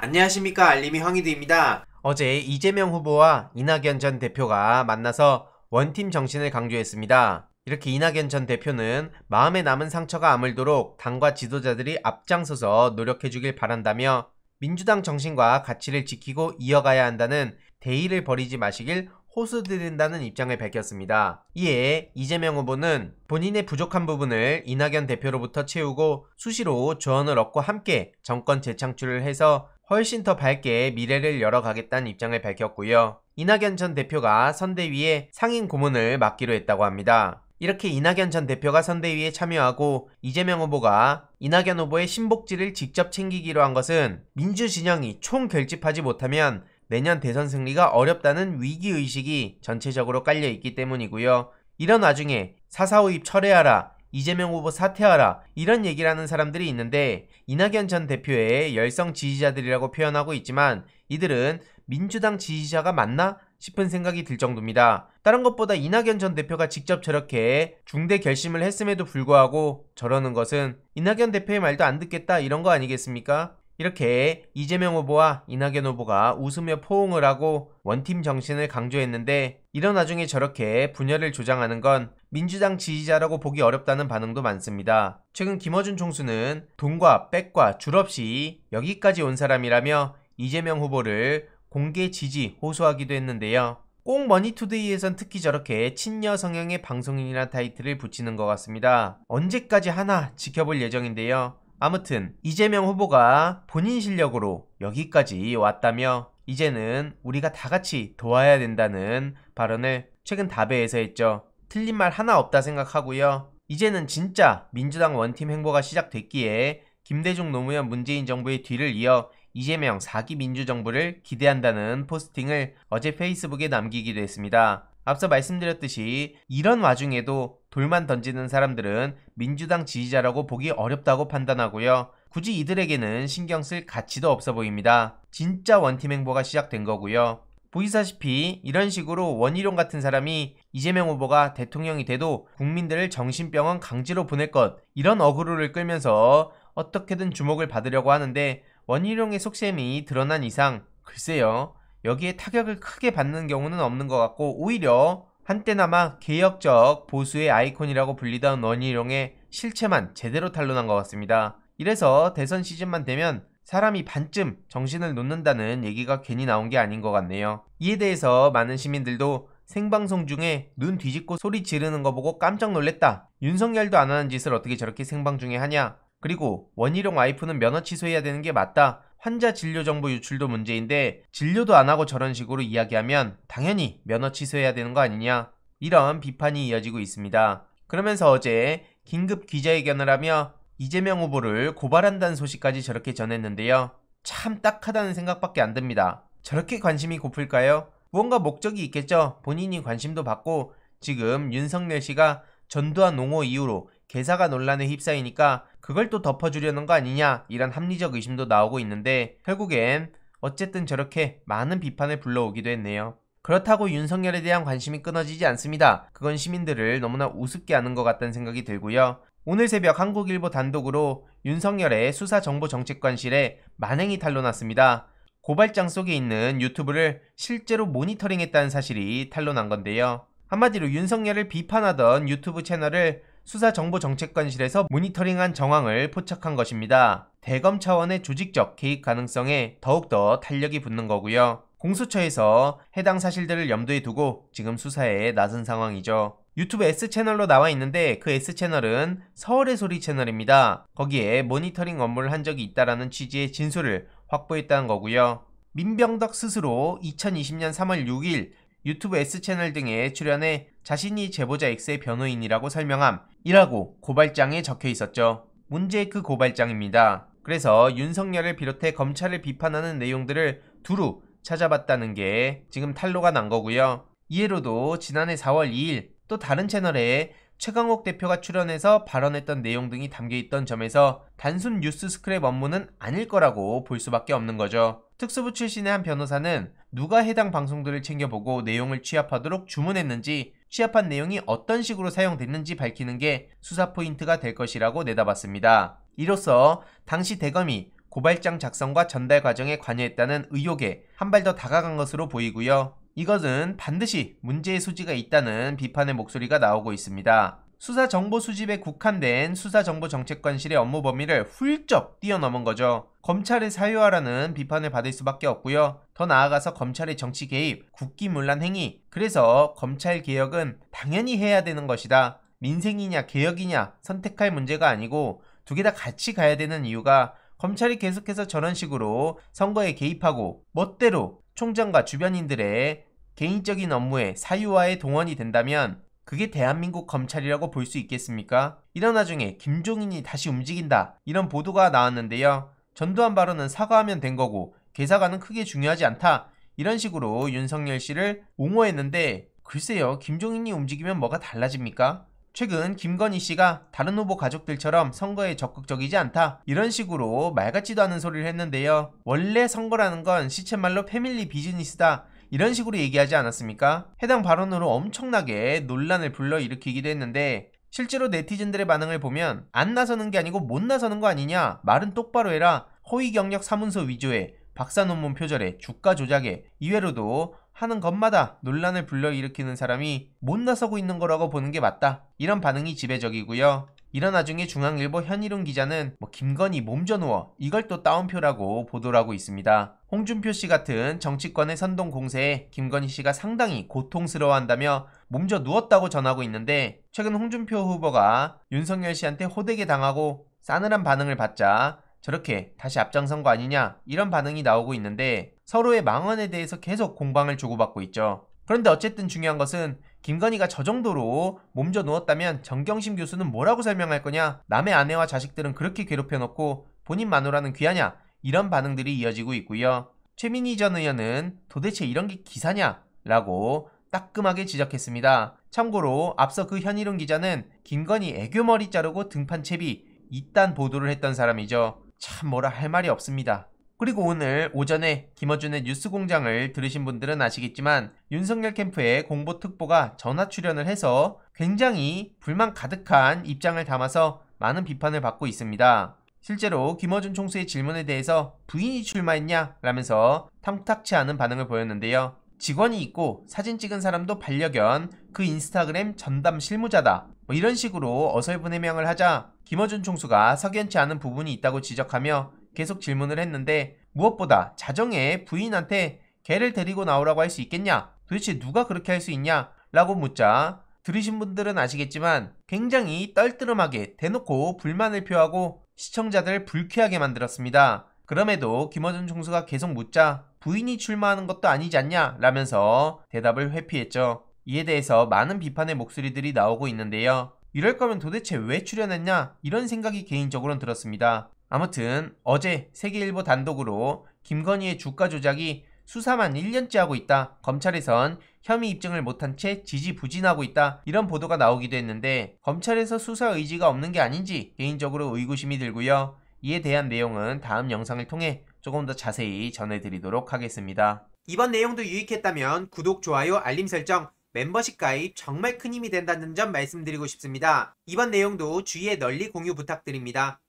안녕하십니까 알림이 황희드입니다. 어제 이재명 후보와 이낙연 전 대표가 만나서 원팀 정신을 강조했습니다. 이렇게 이낙연 전 대표는 마음에 남은 상처가 아물도록 당과 지도자들이 앞장서서 노력해주길 바란다며 민주당 정신과 가치를 지키고 이어가야 한다는 대의를 버리지 마시길 호소드린다는 입장을 밝혔습니다. 이에 이재명 후보는 본인의 부족한 부분을 이낙연 대표로부터 채우고 수시로 조언을 얻고 함께 정권 재창출을 해서 훨씬 더 밝게 미래를 열어가겠다는 입장을 밝혔고요. 이낙연 전 대표가 선대위에 상인 고문을 맡기로 했다고 합니다. 이렇게 이낙연 전 대표가 선대위에 참여하고 이재명 후보가 이낙연 후보의 신복지를 직접 챙기기로 한 것은 민주진영이 총 결집하지 못하면 내년 대선 승리가 어렵다는 위기의식이 전체적으로 깔려있기 때문이고요. 이런 와중에 사사 5입 철회하라 이재명 후보 사퇴하라 이런 얘기를 하는 사람들이 있는데 이낙연 전 대표의 열성 지지자들이라고 표현하고 있지만 이들은 민주당 지지자가 맞나 싶은 생각이 들 정도입니다. 다른 것보다 이낙연 전 대표가 직접 저렇게 중대 결심을 했음에도 불구하고 저러는 것은 이낙연 대표의 말도 안 듣겠다 이런 거 아니겠습니까? 이렇게 이재명 후보와 이낙연 후보가 웃으며 포옹을 하고 원팀 정신을 강조했는데 이런 와중에 저렇게 분열을 조장하는 건 민주당 지지자라고 보기 어렵다는 반응도 많습니다. 최근 김어준 총수는 돈과 백과 줄 없이 여기까지 온 사람이라며 이재명 후보를 공개 지지 호소하기도 했는데요. 꼭 머니투데이에선 특히 저렇게 친녀 성향의 방송인이라 타이틀을 붙이는 것 같습니다. 언제까지 하나 지켜볼 예정인데요. 아무튼 이재명 후보가 본인 실력으로 여기까지 왔다며 이제는 우리가 다 같이 도와야 된다는 발언을 최근 다베에서 했죠. 틀린 말 하나 없다 생각하고요. 이제는 진짜 민주당 원팀 행보가 시작됐기에 김대중 노무현 문재인 정부의 뒤를 이어 이재명 4기 민주정부를 기대한다는 포스팅을 어제 페이스북에 남기기도 했습니다. 앞서 말씀드렸듯이 이런 와중에도 돌만 던지는 사람들은 민주당 지지자라고 보기 어렵다고 판단하고요. 굳이 이들에게는 신경 쓸 가치도 없어 보입니다. 진짜 원팀 행보가 시작된 거고요. 보시다시피 이런 식으로 원희룡 같은 사람이 이재명 후보가 대통령이 돼도 국민들을 정신병원 강제로 보낼 것 이런 어그로를 끌면서 어떻게든 주목을 받으려고 하는데 원희룡의 속셈이 드러난 이상 글쎄요 여기에 타격을 크게 받는 경우는 없는 것 같고 오히려 한때나마 개혁적 보수의 아이콘이라고 불리던 원희룡의 실체만 제대로 탄로난 것 같습니다. 이래서 대선 시즌만 되면 사람이 반쯤 정신을 놓는다는 얘기가 괜히 나온 게 아닌 것 같네요. 이에 대해서 많은 시민들도 생방송 중에 눈 뒤집고 소리 지르는 거 보고 깜짝 놀랬다. 윤석열도 안 하는 짓을 어떻게 저렇게 생방 중에 하냐. 그리고 원희룡 와이프는 면허 취소해야 되는 게 맞다. 환자 진료 정보 유출도 문제인데 진료도 안 하고 저런 식으로 이야기하면 당연히 면허 취소해야 되는 거 아니냐. 이런 비판이 이어지고 있습니다. 그러면서 어제 긴급 기자회견을 하며 이재명 후보를 고발한다는 소식까지 저렇게 전했는데요. 참 딱하다는 생각밖에 안 듭니다. 저렇게 관심이 고플까요? 무언가 목적이 있겠죠. 본인이 관심도 받고 지금 윤석열 씨가 전두환 농호 이후로 개사가 논란에 휩싸이니까 그걸 또 덮어주려는 거 아니냐 이런 합리적 의심도 나오고 있는데 결국엔 어쨌든 저렇게 많은 비판을 불러오기도 했네요. 그렇다고 윤석열에 대한 관심이 끊어지지 않습니다. 그건 시민들을 너무나 우습게 아는 것 같다는 생각이 들고요. 오늘 새벽 한국일보 단독으로 윤석열의 수사정보정책관실에 만행이 탄로났습니다. 고발장 속에 있는 유튜브를 실제로 모니터링했다는 사실이 탄로난 건데요. 한마디로 윤석열을 비판하던 유튜브 채널을 수사정보정책관실에서 모니터링한 정황을 포착한 것입니다. 대검 차원의 조직적 개입 가능성에 더욱더 탄력이 붙는 거고요. 공수처에서 해당 사실들을 염두에 두고 지금 수사에 나선 상황이죠. 유튜브 S채널로 나와 있는데 그 S채널은 서울의 소리 채널입니다. 거기에 모니터링 업무를 한 적이 있다라는 취지의 진술을 확보했다는 거고요. 민병덕 스스로 2020년 3월 6일 유튜브 S채널 등에 출연해 자신이 제보자 X의 변호인이라고 설명함 이라고 고발장에 적혀 있었죠. 문제의 그 고발장입니다. 그래서 윤석열을 비롯해 검찰을 비판하는 내용들을 두루 찾아봤다는 게 지금 탄로가 난 거고요. 이해로도 지난해 4월 2일 또 다른 채널에 최강욱 대표가 출연해서 발언했던 내용 등이 담겨있던 점에서 단순 뉴스 스크랩 업무는 아닐 거라고 볼 수밖에 없는 거죠. 특수부 출신의 한 변호사는 누가 해당 방송들을 챙겨보고 내용을 취합하도록 주문했는지 취합한 내용이 어떤 식으로 사용됐는지 밝히는 게 수사 포인트가 될 것이라고 내다봤습니다. 이로써 당시 대검이 고발장 작성과 전달 과정에 관여했다는 의혹에 한 발 더 다가간 것으로 보이고요. 이것은 반드시 문제의 소지가 있다는 비판의 목소리가 나오고 있습니다. 수사 정보 수집에 국한된 수사 정보 정책관실의 업무 범위를 훌쩍 뛰어넘은 거죠. 검찰의 사유화라는 비판을 받을 수밖에 없고요. 더 나아가서 검찰의 정치 개입, 국기문란 행위. 그래서 검찰 개혁은 당연히 해야 되는 것이다. 민생이냐 개혁이냐 선택할 문제가 아니고 두 개 다 같이 가야 되는 이유가 검찰이 계속해서 저런 식으로 선거에 개입하고 멋대로 총장과 주변인들의 개인적인 업무에 사유와의 동원이 된다면 그게 대한민국 검찰이라고 볼 수 있겠습니까? 이런 와중에 김종인이 다시 움직인다 이런 보도가 나왔는데요. 전두환 발언은 사과하면 된 거고 개사관은 크게 중요하지 않다 이런 식으로 윤석열 씨를 옹호했는데 글쎄요 김종인이 움직이면 뭐가 달라집니까? 최근 김건희 씨가 다른 후보 가족들처럼 선거에 적극적이지 않다 이런 식으로 말 같지도 않은 소리를 했는데요. 원래 선거라는 건 시체말로 패밀리 비즈니스다 이런 식으로 얘기하지 않았습니까? 해당 발언으로 엄청나게 논란을 불러일으키기도 했는데 실제로 네티즌들의 반응을 보면 안 나서는 게 아니고 못 나서는 거 아니냐 말은 똑바로 해라 허위 경력 사문서 위조에 박사 논문 표절에 주가 조작에 이외로도 하는 것마다 논란을 불러일으키는 사람이 못 나서고 있는 거라고 보는 게 맞다. 이런 반응이 지배적이고요. 이런 와중에 중앙일보 현일웅 기자는 뭐 김건희 몸져누워 이걸 또 따옴표라고 보도를 하고 있습니다. 홍준표 씨 같은 정치권의 선동 공세에 김건희 씨가 상당히 고통스러워한다며 몸져 누웠다고 전하고 있는데 최근 홍준표 후보가 윤석열 씨한테 호되게 당하고 싸늘한 반응을 받자 저렇게 다시 앞장선 거 아니냐 이런 반응이 나오고 있는데 서로의 망언에 대해서 계속 공방을 주고받고 있죠. 그런데 어쨌든 중요한 것은 김건희가 저 정도로 몸져 누웠다면 정경심 교수는 뭐라고 설명할 거냐? 남의 아내와 자식들은 그렇게 괴롭혀놓고 본인 마누라는 귀하냐? 이런 반응들이 이어지고 있고요. 최민희 전 의원은 도대체 이런 게 기사냐? 라고 따끔하게 지적했습니다. 참고로 앞서 그 현일훈 기자는 김건희 애교머리 자르고 등판 채비 이딴 보도를 했던 사람이죠. 참 뭐라 할 말이 없습니다. 그리고 오늘 오전에 김어준의 뉴스공장을 들으신 분들은 아시겠지만 윤석열 캠프의 공보특보가 전화 출연을 해서 굉장히 불만 가득한 입장을 담아서 많은 비판을 받고 있습니다. 실제로 김어준 총수의 질문에 대해서 부인이 출마했냐 라면서 탐탁치 않은 반응을 보였는데요. 직원이 있고 사진 찍은 사람도 반려견, 그 인스타그램 전담 실무자다. 뭐 이런 식으로 어설픈 해명을 하자 김어준 총수가 석연치 않은 부분이 있다고 지적하며 계속 질문을 했는데 무엇보다 자정에 부인한테 개를 데리고 나오라고 할 수 있겠냐? 도대체 누가 그렇게 할 수 있냐? 라고 묻자 들으신 분들은 아시겠지만 굉장히 떨뜨름하게 대놓고 불만을 표하고 시청자들 불쾌하게 만들었습니다. 그럼에도 김어준 총수가 계속 묻자 부인이 출마하는 것도 아니지 않냐? 라면서 대답을 회피했죠. 이에 대해서 많은 비판의 목소리들이 나오고 있는데요. 이럴 거면 도대체 왜 출연했냐? 이런 생각이 개인적으로는 들었습니다. 아무튼 어제 세계일보 단독으로 김건희의 주가 조작이 수사만 1년째 하고 있다. 검찰에선 혐의 입증을 못한 채 지지부진하고 있다. 이런 보도가 나오기도 했는데 검찰에서 수사 의지가 없는 게 아닌지 개인적으로 의구심이 들고요. 이에 대한 내용은 다음 영상을 통해 조금 더 자세히 전해드리도록 하겠습니다. 이번 내용도 유익했다면 구독, 좋아요, 알림 설정, 멤버십 가입 정말 큰 힘이 된다는 점 말씀드리고 싶습니다. 이번 내용도 주위에 널리 공유 부탁드립니다.